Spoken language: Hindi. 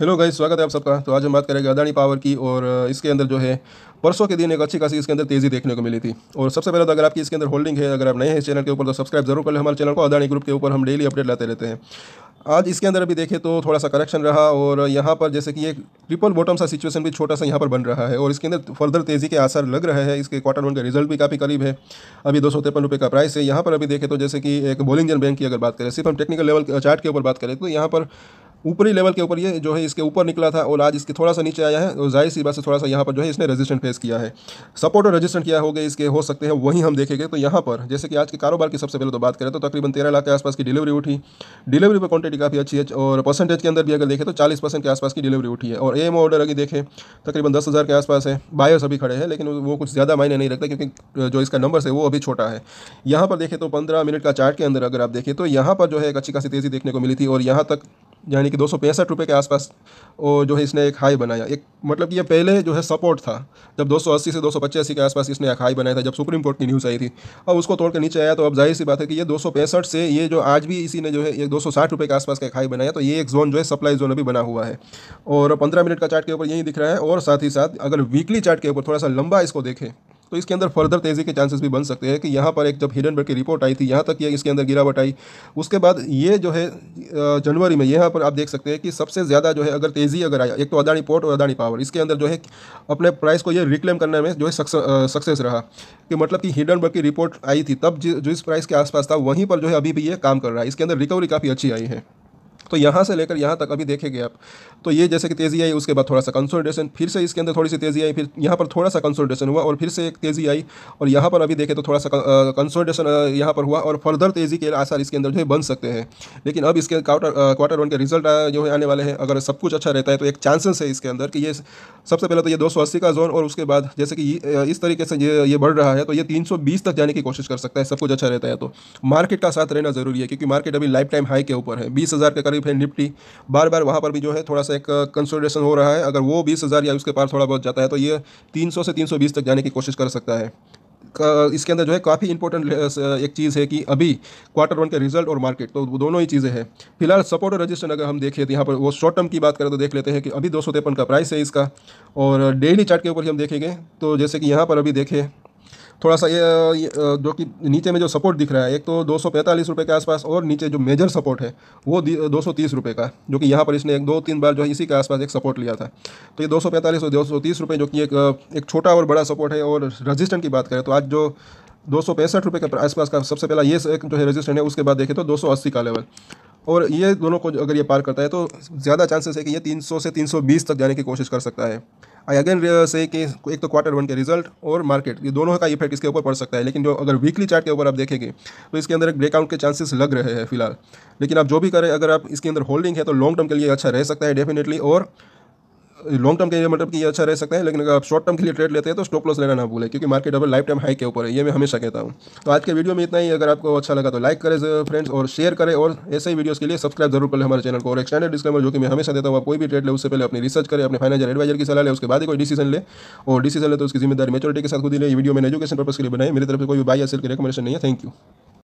हेलो गाइस स्वागत है आप सबका तो आज हम बात करेंगे अदानी पावर की और इसके अंदर जो है परसों के दिन एक अच्छी खासी इसके अंदर तेज़ी देखने को मिली थी और सबसे पहले तो अगर आपकी इसके अंदर होल्डिंग है अगर आप नए हैं चैनल के ऊपर तो सब्सक्राइब जरूर कर लें हमारे चैनल को अदानी ग्रुप के ऊपर हम डेली अपडेट लाते रहते हैं आज इसके अंदर अभी देखें तो थोड़ा सा करेक्शन रहा और यहाँ पर जैसे कि एक ट्रिपल बॉटम सा सिचुएशन भी छोटा सा यहाँ पर बन रहा है और इसके अंदर फर्दर तेज़ी के आसार लग रहे हैं इसके क्वार्टर वन का रिजल्ट भी काफ़ी करीब है अभी दो सौ रुपये का प्राइस है यहाँ पर अभी देखें तो जैसे कि एक बोलिंगजन बैंक की अगर बात करें सिर्फ हम टेक्निकल लेवल चार्ट के ऊपर बात करें तो यहाँ पर ऊपरी लेवल के ऊपर ये जो है इसके ऊपर निकला था और आज इसके थोड़ा सा नीचे आया है और जाहिर सी बात से थोड़ा सा यहाँ पर जो है इसने रजिस्टेंट फेस किया है सपोर्ट और रजिस्टेंट किया हो गया इसके हो सकते हैं वहीं हम देखेंगे तो यहाँ पर जैसे कि आज के कारोबार की सबसे पहले तो बात करें तो तकरीबन तेरह लाख के आसपास की डिलीवरी उठी डिलीवरी पर क्वान्टिटी काफ़ी अच्छी है और परसेंटेज के अंदर भी अगर देखें तो चालीस परसेंट के आसपास की डिलीवरी उठी है और एम ऑर्डर अगर देखें तकरीबन दस हज़ार के आसपास है बायर्स अभी खड़े हैं लेकिन वो कुछ ज़्यादा मायने नहीं रखता क्योंकि जो इसका नंबर है वो अभी छोटा है यहाँ पर देखें तो पंद्रह मिनट का चार्ट के अंदर अगर आप देखें तो यहाँ पर जो है एक अच्छी खासी तेज़ी देखने को मिली थी और यहाँ तक यानी कि दो सौ पैंसठ रुपये के आसपास और जो है इसने एक हाई बनाया एक मतलब कि ये पहले जो है सपोर्ट था जब 280 से दो के आसपास इसने एक हाई बनाया था जब सुप्रीम कोर्ट की न्यूज़ आई थी अब उसको तोड़ के नीचे आया तो अब जाहिर सी बात है कि ये दो से ये जो आज भी इसी ने जो है एक दो रुपये के आसपास का एक हाई बनाया तो ये एक जोन जो है सप्लाई जोन अभी बना हुआ है और पंद्रह मिनट का चार्ट के ऊपर यही दिख रहा है और साथ ही साथ अगर वीकली चार्ट के ऊपर थोड़ा सा लंबा इसको देखें तो इसके अंदर फर्दर तेज़ी के चांसेस भी बन सकते हैं कि यहाँ पर एक जब हिडनबर्ग की रिपोर्ट आई थी यहाँ तक ये इसके अंदर गिरावट आई उसके बाद ये जो है जनवरी में यहाँ पर आप देख सकते हैं कि सबसे ज़्यादा जो है अगर तेज़ी अगर आया एक तो अदानी पोर्ट और अदानी पावर इसके अंदर जो है अपने प्राइस को ये रिक्लेम करने में जो है सक्सेस रहा कि मतलब कि हिडन की रिपोर्ट आई थी तब जिस प्राइस के आसपास था वहीं पर जो है अभी भी ये काम कर रहा है इसके अंदर रिकवरी काफ़ी अच्छी आई है तो यहाँ से लेकर यहाँ तक अभी देखेंगे आप तो ये जैसे कि तेज़ी आई उसके बाद थोड़ा सा कंसोलिडेशन फिर से इसके अंदर थोड़ी सी तेज़ी आई फिर यहाँ पर थोड़ा सा कंसोलिडेशन हुआ और फिर से एक तेज़ी आई और यहाँ पर अभी देखें तो थोड़ा सा कंसोलिडेशन यहाँ पर हुआ और फर्दर तेज़ी के आसार इसके अंदर जो है बन सकते हैं लेकिन अब इसके क्वार्टर क्वार्टर वन के रिजल्ट जो है आने वाले हैं अगर सब कुछ अच्छा रहता है तो एक चांसेस है इसके अंदर कि ये सबसे पहले तो ये दो का जोन और उसके बाद जैसे कि इस तरीके से ये ये बढ़ रहा है तो ये तीन तक जाने की कोशिश कर सकता है सब कुछ अच्छा रहता है तो मार्केट का साथ रहना जरूरी है क्योंकि मार्केट अभी लाइफ टाइम हाई के ऊपर है बीस हज़ार के करीब है निफ्टी बार बार वहाँ पर भी जो है थोड़ा सा एक कंसोलिडेशन हो रहा है अगर वो बीस हज़ार या उसके पार थोड़ा बहुत जाता है तो ये तीन सौ से तीन सौ बीस तक जाने की कोशिश कर सकता है इसके अंदर जो है काफ़ी इंपॉर्टेंट एक चीज़ है कि अभी क्वार्टर वन के रिजल्ट और मार्केट तो दोनों ही चीज़ें हैं फिलहाल सपोर्ट और रजिस्टर अगर हम देखें तो यहाँ पर वो शॉर्ट टर्म की बात करें तो देख लेते हैं कि अभी दो का प्राइस है इसका और डेली चार्ट के ऊपर हम देखेंगे तो जैसे कि यहाँ पर अभी देखें थोड़ा सा ये, ये जो कि नीचे में जो सपोर्ट दिख रहा है एक तो दो रुपए के आसपास और नीचे जो मेजर सपोर्ट है वो दो सौ का जो कि यहाँ पर इसने एक दो तीन बार जो है इसी के आसपास एक सपोर्ट लिया था तो ये दो और दो सौ जो कि एक एक छोटा और बड़ा सपोर्ट है और रजिस्टेंट की बात करें तो आज जो दो सौ पैंसठ रुपये के आसपास का सबसे पहला ये एक जो है रजिस्टेंट है उसके बाद देखें तो दो सौ अस्सी का लेवल और ये दोनों को अगर ये पार करता है तो ज़्यादा चांसेस है कि ये तीन सौ से तीन सौ बीस तक जाने की कोशिश कर सकता है आई अगेन से कि एक तो क्वार्टर वन के रिजल्ट और मार्केट ये दोनों का इफेक्ट इसके ऊपर पड़ सकता है लेकिन जो अगर वीकली चार्ट के ऊपर आप देखेंगे तो इसके अंदर ब्रेकआउट के चांसेस लग रहे हैं फिलहाल लेकिन आप जो भी करें अगर आप इसके अंदर होल्डिंग है तो लॉन्ग टर्म के लिए अच्छा रह सकता है डेफिनेटली और लॉन्ग टर्म के लिए मतलब कि ये अच्छा रह सकता है लेकिन अगर आप शॉर्ट टर्म के लिए ट्रेड लेते हैं तो स्टॉप लॉस लेना ना भूलें क्योंकि market double lifetime high के ऊपर है ये मैं हमेशा कहता हूँ तो आज के वीडियो में इतना ही अगर आपको अच्छा लगा तो लाइक करें फ्रेंड्स और शेयर करें और ऐसे ही वीडियोज़ के लिए सब्सक्राइब जरूर करें हमारे चैनल को और एक्सटैंड डिस्क्लेमर जो कि मैं हमेशा देता हूँ आप कोई भी ट्रेड ले उससे पहले अपनी रिसर्च करें अपने फाइनेंशियल एडवाइजर की सलाह ले उसके बाद ही कोई डिसीजन ले और डिसीजन ले तो उसकी जिम्मेदारी मेचोरिटी के साथ खुद ही ले वीडियो मैंने एजुकेशन पर्पस के लिए बनाए मेरी तरफ से कोई बाई असल की रिकमेंडेशन नहीं है थैंक यू